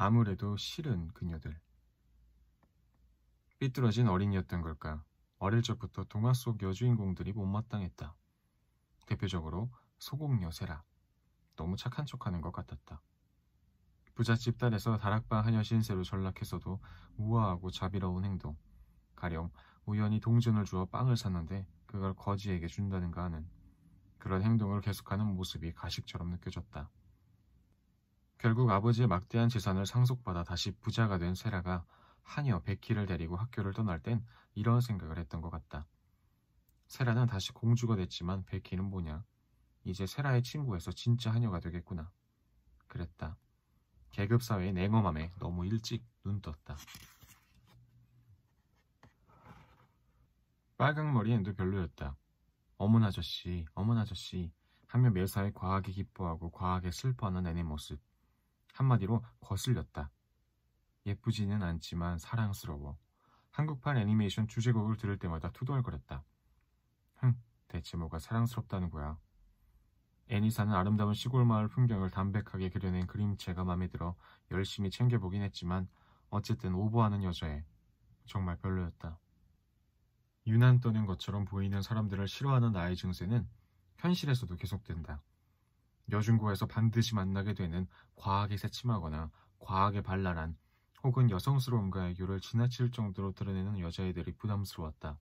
아무래도 싫은 그녀들. 삐뚤어진 어린이였던 걸까? 어릴 적부터 동화 속 여주인공들이 못마땅했다. 대표적으로 소곡 여세라. 너무 착한 척하는 것 같았다. 부잣집 딸에서 다락방 하녀 신세로 전락했어도 우아하고 자비로운 행동. 가령 우연히 동전을 주어 빵을 샀는데 그걸 거지에게 준다는가 하는 그런 행동을 계속하는 모습이 가식처럼 느껴졌다. 결국 아버지의 막대한 재산을 상속받아 다시 부자가 된 세라가 한여 베키를 데리고 학교를 떠날 땐 이런 생각을 했던 것 같다. 세라는 다시 공주가 됐지만 베키는 뭐냐? 이제 세라의 친구에서 진짜 한여가 되겠구나. 그랬다. 계급사회의 냉엄함에 너무 일찍 눈 떴다. 빨강머리엔도 별로였다. 어문 아저씨, 어문 아저씨 하며 매사에 과하게 기뻐하고 과하게 슬퍼하는 애네 모습. 한마디로 거슬렸다. 예쁘지는 않지만 사랑스러워. 한국판 애니메이션 주제곡을 들을 때마다 투덜거렸다. 흥, 대체 뭐가 사랑스럽다는 거야. 애니사는 아름다운 시골 마을 풍경을 담백하게 그려낸 그림체가 마음에 들어 열심히 챙겨보긴 했지만 어쨌든 오버하는 여자애. 정말 별로였다. 유난 떠는 것처럼 보이는 사람들을 싫어하는 나의 증세는 현실에서도 계속된다. 여중고에서 반드시 만나게 되는 과하게 새침하거나 과하게 발랄한 혹은 여성스러움과 애교를 지나칠 정도로 드러내는 여자애들이 부담스러웠다.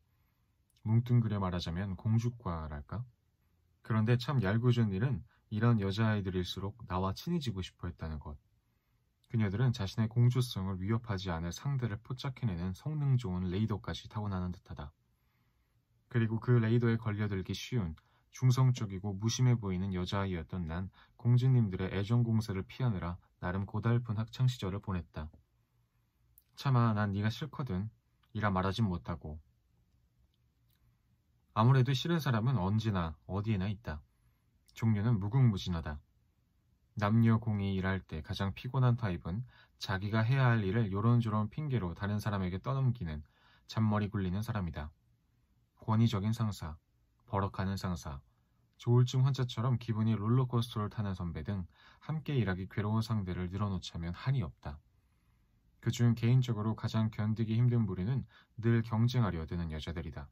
뭉뚱그려 말하자면 공주과랄까? 그런데 참 얄궂은 일은 이런 여자아이들일수록 나와 친해지고 싶어 했다는 것. 그녀들은 자신의 공주성을 위협하지 않을 상대를 포착해내는 성능 좋은 레이더까지 타고나는 듯하다. 그리고 그 레이더에 걸려들기 쉬운 중성적이고 무심해 보이는 여자아이였던 난 공주님들의 애정공세를 피하느라 나름 고달픈 학창시절을 보냈다. 차마 난 네가 싫거든 이라 말하진 못하고 아무래도 싫은 사람은 언제나 어디에나 있다. 종류는 무궁무진하다. 남녀 공이 일할 때 가장 피곤한 타입은 자기가 해야 할 일을 요런저런 핑계로 다른 사람에게 떠넘기는 잔머리 굴리는 사람이다. 권위적인 상사, 버럭하는 상사, 조울증 환자처럼 기분이 롤러코스터를 타는 선배 등 함께 일하기 괴로운 상대를 늘어놓자면 한이 없다. 그중 개인적으로 가장 견디기 힘든 부리는늘 경쟁하려 드는 여자들이다.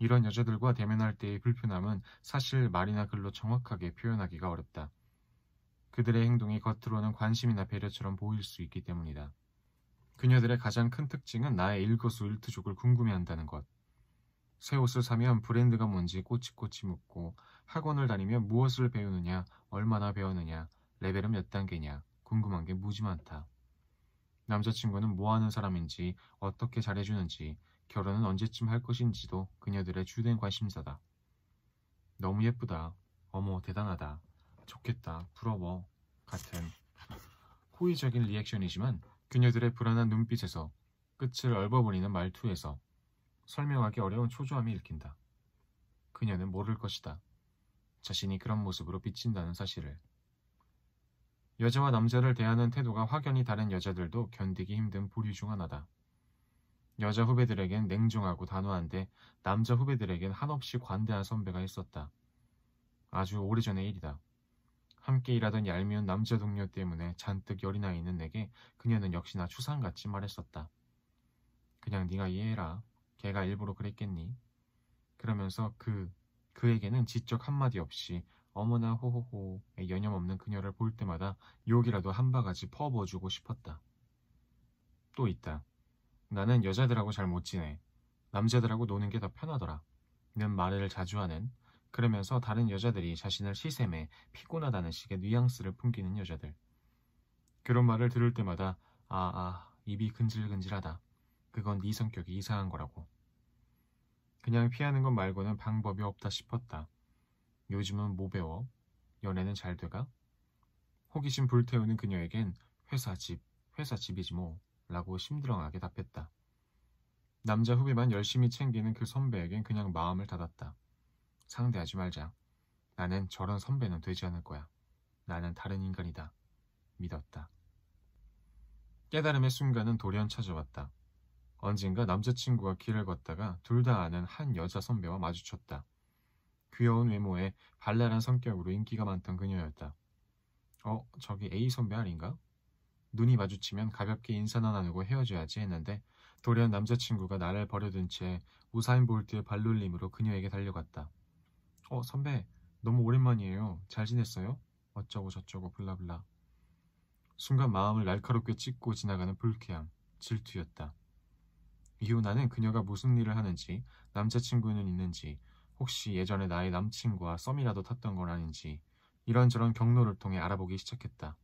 이런 여자들과 대면할 때의 불편함은 사실 말이나 글로 정확하게 표현하기가 어렵다. 그들의 행동이 겉으로는 관심이나 배려처럼 보일 수 있기 때문이다. 그녀들의 가장 큰 특징은 나의 일거수일투족을 궁금해한다는 것. 새 옷을 사면 브랜드가 뭔지 꼬치꼬치 묻고 학원을 다니면 무엇을 배우느냐, 얼마나 배웠느냐, 레벨은 몇 단계냐 궁금한 게 무지 많다. 남자친구는 뭐 하는 사람인지, 어떻게 잘해주는지, 결혼은 언제쯤 할 것인지도 그녀들의 주된 관심사다. 너무 예쁘다. 어머, 대단하다. 좋겠다. 부러워. 같은 호의적인 리액션이지만 그녀들의 불안한 눈빛에서 끝을 얼버무리는 말투에서 설명하기 어려운 초조함이 일킨다 그녀는 모를 것이다. 자신이 그런 모습으로 비친다는 사실을. 여자와 남자를 대하는 태도가 확연히 다른 여자들도 견디기 힘든 부류중 하나다. 여자 후배들에겐 냉정하고 단호한데 남자 후배들에겐 한없이 관대한 선배가 있었다. 아주 오래전의 일이다. 함께 일하던 얄미운 남자 동료 때문에 잔뜩 열이 나 있는 내게 그녀는 역시나 추상같이 말했었다. 그냥 네가 이해해라. 걔가 일부러 그랬겠니? 그러면서 그 그에게는 지적 한마디 없이 어머나 호호호의 여념없는 그녀를 볼 때마다 욕이라도 한 바가지 퍼부어주고 싶었다. 또 있다. 나는 여자들하고 잘 못 지내. 남자들하고 노는 게 더 편하더라. 는 말을 자주 하는 그러면서 다른 여자들이 자신을 시샘해 피곤하다는 식의 뉘앙스를 풍기는 여자들. 그런 말을 들을 때마다 아아 아, 입이 근질근질하다. 그건 네 성격이 이상한 거라고. 그냥 피하는 것 말고는 방법이 없다 싶었다. 요즘은 뭐 배워? 연애는 잘 돼가? 호기심 불태우는 그녀에겐 회사 집, 회사 집이지 뭐 라고 심드렁하게 답했다. 남자 후배만 열심히 챙기는 그 선배에겐 그냥 마음을 닫았다. 상대하지 말자. 나는 저런 선배는 되지 않을 거야. 나는 다른 인간이다. 믿었다. 깨달음의 순간은 돌연 찾아왔다. 언젠가 남자친구와 길을 걷다가 둘 다 아는 한 여자 선배와 마주쳤다. 귀여운 외모에 발랄한 성격으로 인기가 많던 그녀였다. 어, 저기 A 선배 아닌가? 눈이 마주치면 가볍게 인사나 나누고 헤어져야지 했는데 돌연 남자친구가 나를 버려둔 채 우사인 볼트의 발놀림으로 그녀에게 달려갔다. 어, 선배, 너무 오랜만이에요. 잘 지냈어요? 어쩌고 저쩌고 블라블라. 순간 마음을 날카롭게 찢고 지나가는 불쾌함, 질투였다. 이후나는 그녀가 무슨 일을 하는지, 남자친구는 있는지, 혹시 예전에 나의 남친과 썸이라도 탔던 건 아닌지 이런저런 경로를 통해 알아보기 시작했다.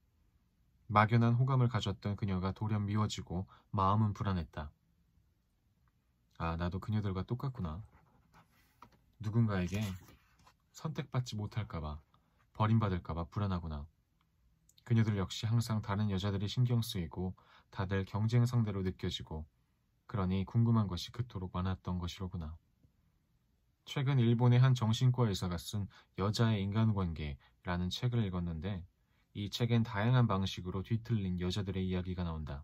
막연한 호감을 가졌던 그녀가 돌연 미워지고 마음은 불안했다. 아, 나도 그녀들과 똑같구나. 누군가에게 선택받지 못할까봐, 버림받을까봐 불안하구나. 그녀들 역시 항상 다른 여자들이 신경 쓰이고 다들 경쟁 상대로 느껴지고 그러니 궁금한 것이 그토록 많았던 것이로구나. 최근 일본의 한 정신과 의사가 쓴 여자의 인간관계라는 책을 읽었는데 이 책엔 다양한 방식으로 뒤틀린 여자들의 이야기가 나온다.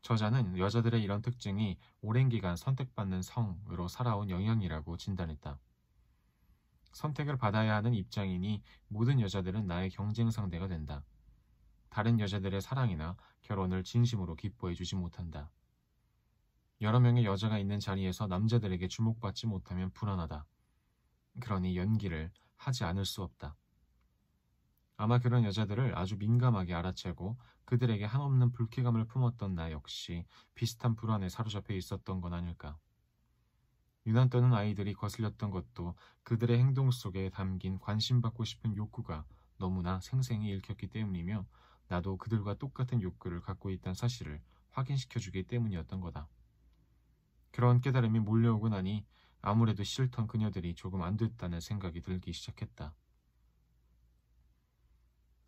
저자는 여자들의 이런 특징이 오랜 기간 선택받는 성으로 살아온 영향이라고 진단했다. 선택을 받아야 하는 입장이니 모든 여자들은 나의 경쟁 상대가 된다. 다른 여자들의 사랑이나 결혼을 진심으로 기뻐해 주지 못한다. 여러 명의 여자가 있는 자리에서 남자들에게 주목받지 못하면 불안하다. 그러니 연기를 하지 않을 수 없다. 아마 그런 여자들을 아주 민감하게 알아채고 그들에게 한없는 불쾌감을 품었던 나 역시 비슷한 불안에 사로잡혀 있었던 건 아닐까. 유난 떠는 아이들이 거슬렸던 것도 그들의 행동 속에 담긴 관심받고 싶은 욕구가 너무나 생생히 읽혔기 때문이며 나도 그들과 똑같은 욕구를 갖고 있다는 사실을 확인시켜주기 때문이었던 거다. 그런 깨달음이 몰려오고 나니 아무래도 싫던 그녀들이 조금 안 됐다는 생각이 들기 시작했다.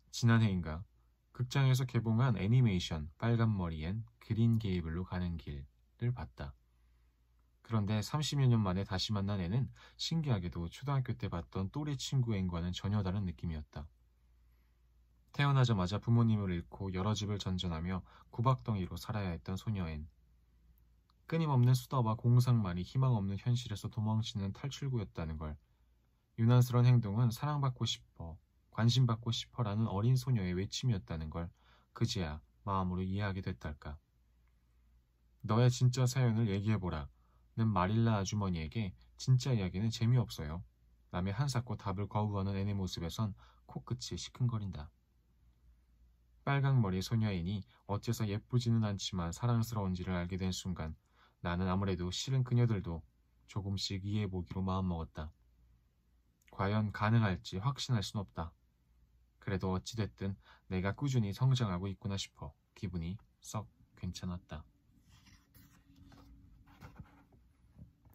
지난해인가 극장에서 개봉한 애니메이션 빨간머리엔 그린 게이블로 가는 길을 봤다. 그런데 30여 년 만에 다시 만난 애는 신기하게도 초등학교 때 봤던 또래 친구 앤과는 전혀 다른 느낌이었다. 태어나자마자 부모님을 잃고 여러 집을 전전하며 구박덩이로 살아야 했던 소녀 앤. 끊임없는 수다와 공상만이 희망 없는 현실에서 도망치는 탈출구였다는 걸. 유난스런 행동은 사랑받고 싶어, 관심받고 싶어라는 어린 소녀의 외침이었다는 걸 그제야 마음으로 이해하게 됐달까. 너의 진짜 사연을 얘기해보라. 는 마릴라 아주머니에게 진짜 이야기는 재미없어요. 남의 한사코 답을 거부하는 애네 모습에선 코끝이 시큰거린다. 빨강머리 소녀인이 어째서 예쁘지는 않지만 사랑스러운지를 알게 된 순간 나는 아무래도 싫은 그녀들도 조금씩 이해해보기로 마음먹었다. 과연 가능할지 확신할 순 없다. 그래도 어찌됐든 내가 꾸준히 성장하고 있구나 싶어 기분이 썩 괜찮았다.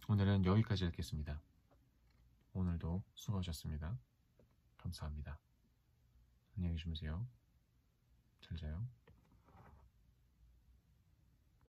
오늘은 여기까지 읽겠습니다. 오늘도 수고하셨습니다. 감사합니다. 안녕히 주무세요. 잘 자요.